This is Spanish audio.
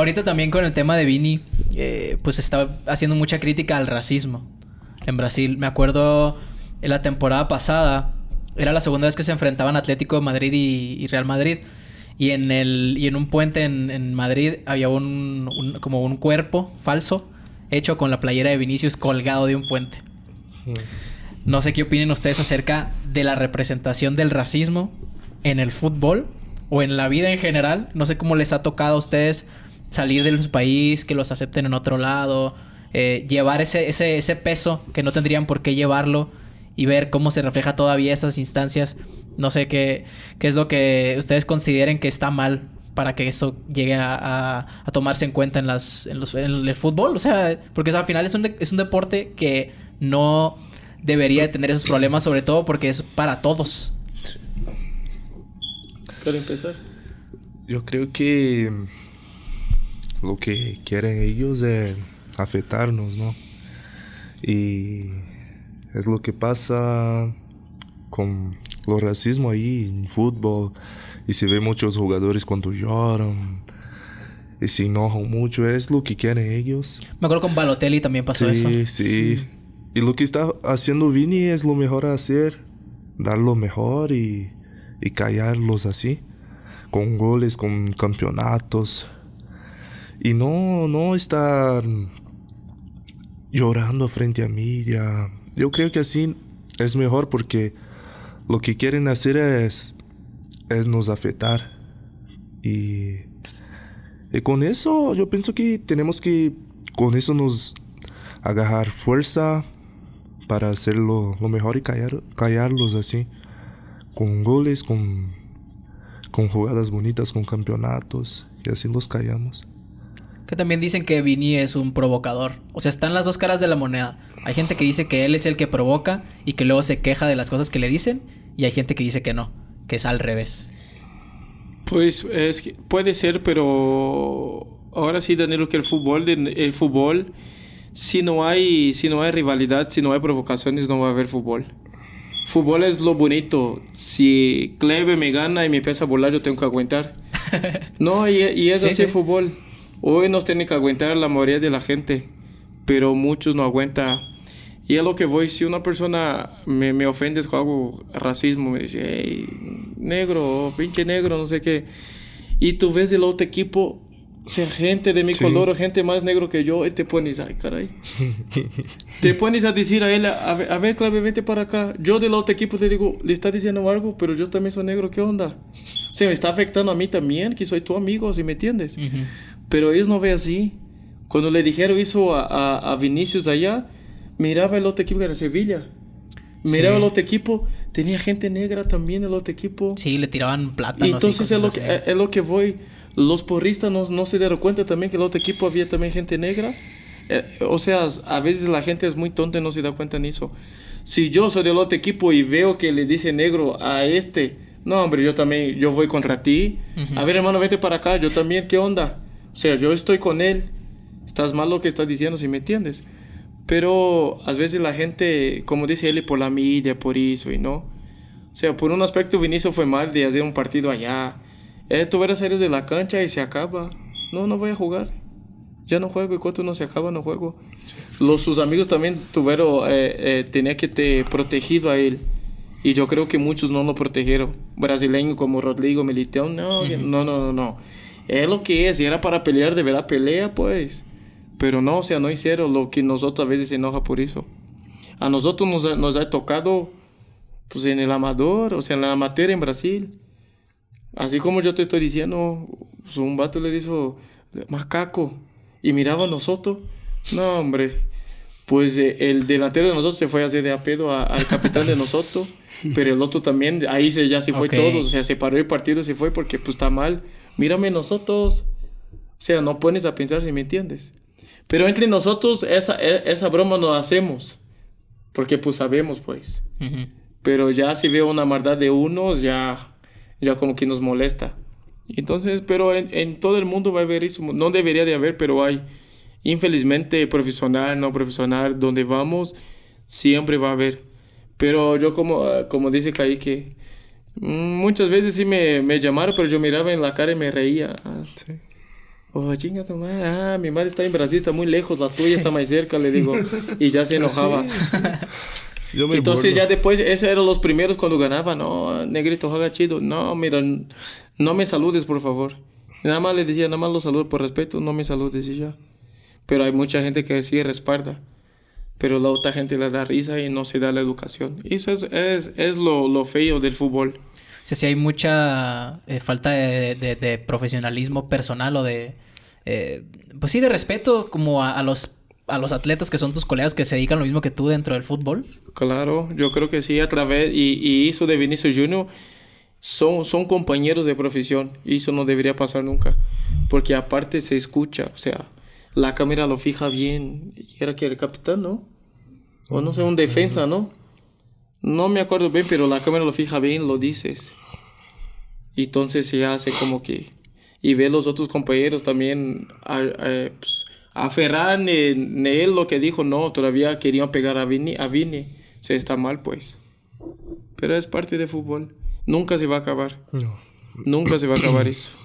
ahorita también con el tema de Vini, eh, pues está haciendo mucha crítica al racismo en Brasil. Me acuerdo en la temporada pasada, era la segunda vez que se enfrentaban Atlético de Madrid y, Real Madrid. Y en, el, y en un puente en, Madrid había un, un, como un cuerpo falso hecho con la playera de Vinicius colgado de un puente. No sé qué opinen ustedes acerca de la representación del racismo en el fútbol o en la vida en general. No sé cómo les ha tocado a ustedes salir del país, que los acepten en otro lado, eh, llevar ese, ese, ese peso que no tendrían por qué llevarlo y ver cómo se refleja todavía esas instancias. No sé qué, qué es lo que ustedes consideren que está mal para que eso llegue a, tomarse en cuenta en, las, en, el fútbol. O sea, porque al final es un, es un deporte que no debería de tener esos problemas, sobre todo porque es para todos. Para empezar. Yo creo que lo que quieren ellos es afectarnos, ¿no? Y es lo que pasa con lo racismo ahí en fútbol y se ve muchos jugadores cuando lloran y se enojan mucho, es lo que quieren ellos. Me acuerdo con Balotelli también pasó eso. Sí, sí. Y lo que está haciendo Vini es lo mejor a hacer, dar lo mejor y, y callarlos así, con goles, con campeonatos. Y no, no estar llorando frente a mí. Ya. Yo creo que así es mejor porque lo que quieren hacer es, es nos afectar. Y, con eso yo pienso que tenemos que, con eso nos agarrar fuerza para hacerlo lo mejor y callarlos así, con goles, con, con jugadas bonitas, con campeonatos, y así los callamos. Que también dicen que Vini es un provocador. O sea, están las dos caras de la moneda. Hay gente que dice que él es el que provoca y que luego se queja de las cosas que le dicen. Y hay gente que dice que no, que es al revés. Pues es puede ser, pero ahora sí, Danilo, que el fútbol, el fútbol, si no hay, si no hay rivalidad, si no hay provocaciones, no va a haber fútbol. Fútbol es lo bonito. Si Cleve me gana y me empieza a volar, yo tengo que aguantar. No, y, es así el fútbol. Hoy nos tiene que aguantar la mayoría de la gente, pero muchos no aguanta. Y es lo que voy, si una persona me, me ofende con algo racismo, me dice, hey, negro, pinche negro, no sé qué. Y tú ves el otro equipo, o sea, gente de mi color, gente más negro que yo, y te pones, ay, caray. te pones a decir a él, a, ver, a Clave, vente para acá. Yo del otro equipo te digo, le estás diciendo algo, pero yo también soy negro, ¿qué onda? sea, me está afectando a mí también, que soy tu amigo, si me entiendes. Pero ellos no ve así. Cuando le dijeron eso a, a, Vinicius allá, miraba el otro equipo que era Sevilla. Miraba el otro equipo, tenía gente negra también el otro equipo. Sí, le tiraban plata. Entonces es lo, que, es lo que voy. Los porristas no, se dieron cuenta también que el otro equipo había también gente negra. Eh, o sea, a veces la gente es muy tonta y no se da cuenta en eso. Si yo soy del otro equipo y veo que le dice negro a este, no, hombre, yo también, yo voy contra ti. A ver, hermano, vete para acá, yo también, ¿qué onda? O sea, yo estoy con él, estás mal lo que estás diciendo, si me entiendes. Pero a veces la gente, como dice él, por la media, por eso y no. O sea, por un aspecto Vinicius fue mal de hacer un partido allá. Esto hubiera salido de la cancha y se acaba. No, no voy a jugar. Ya no juego y cuando no se acaba no juego. Los, sus amigos también tuvieron, eh, eh, tenía que te protegido a él. Y yo creo que muchos no lo protegieron. Brasileño como Rodrigo Militão, no, no, no, no, no es lo que es. Si era para pelear, de verdad pelea, pues. Pero no, o sea, no hicieron lo que nosotros a veces se enoja por eso. A nosotros nos ha, tocado, pues en el amador, o sea, en la amateur en Brasil. Así como yo te estoy diciendo, pues, un vato le dijo... macaco y miraba a nosotros. No, hombre. Pues eh, el delantero de nosotros se fue a hacer de apedo al capitán de nosotros, pero el otro también, ahí se, ya se fue todo. o sea, se paró el partido, se fue porque pues está mal mírame nosotros. O sea, no pones a pensar si me entiendes. Pero entre nosotros esa, e, esa broma no hacemos. Porque pues sabemos, pues. Pero ya si veo una maldad de unos, ya, ya como que nos molesta. Entonces, pero en, todo el mundo va a haber eso. No debería de haber, pero hay. Infelizmente, profesional, no profesional, donde vamos, siempre va a haber. Pero yo como, como dice Kaique, Mm, muchas veces sí me, llamaron, pero yo miraba en la cara y me reía. Ah, chinga tu madre. Ah, mi madre está en Brasil, está muy lejos, la tuya está más cerca, le digo. Y ya se ah, enojaba. Entonces ya después, esos eran los primeros cuando ganaba. No, negrito, haga chido. No, mira, no me saludes, por favor. Nada más le decía, nada más lo saludo por respeto, no me saludes y ya. Pero hay mucha gente que sí respalda pero la otra gente le da risa y no se da la educación. Y eso es, es, es lo, lo, feo del fútbol. Sí, sí, hay mucha eh, falta de, de, profesionalismo personal o de... Eh, pues sí, de respeto como a, los, a los atletas que son tus colegas que se dedican lo mismo que tú dentro del fútbol. Claro, yo creo que sí, a través... Y, y eso de Vinicius Junior, son, son compañeros de profesión y eso no debería pasar nunca. Porque aparte se escucha, o sea, la cámara lo fija bien. Y era que el capitán, ¿no? o no sé, un defensa, ¿no? No me acuerdo bien, pero la cámara lo fija bien, lo dices. Y entonces se hace como que... Y ve los otros compañeros también a, a, pues, aferrar en él lo que dijo, no, todavía querían pegar a Vini, a Vini. Se está mal, pues. Pero es parte de fútbol. Nunca se va a acabar. Nunca se va a acabar eso.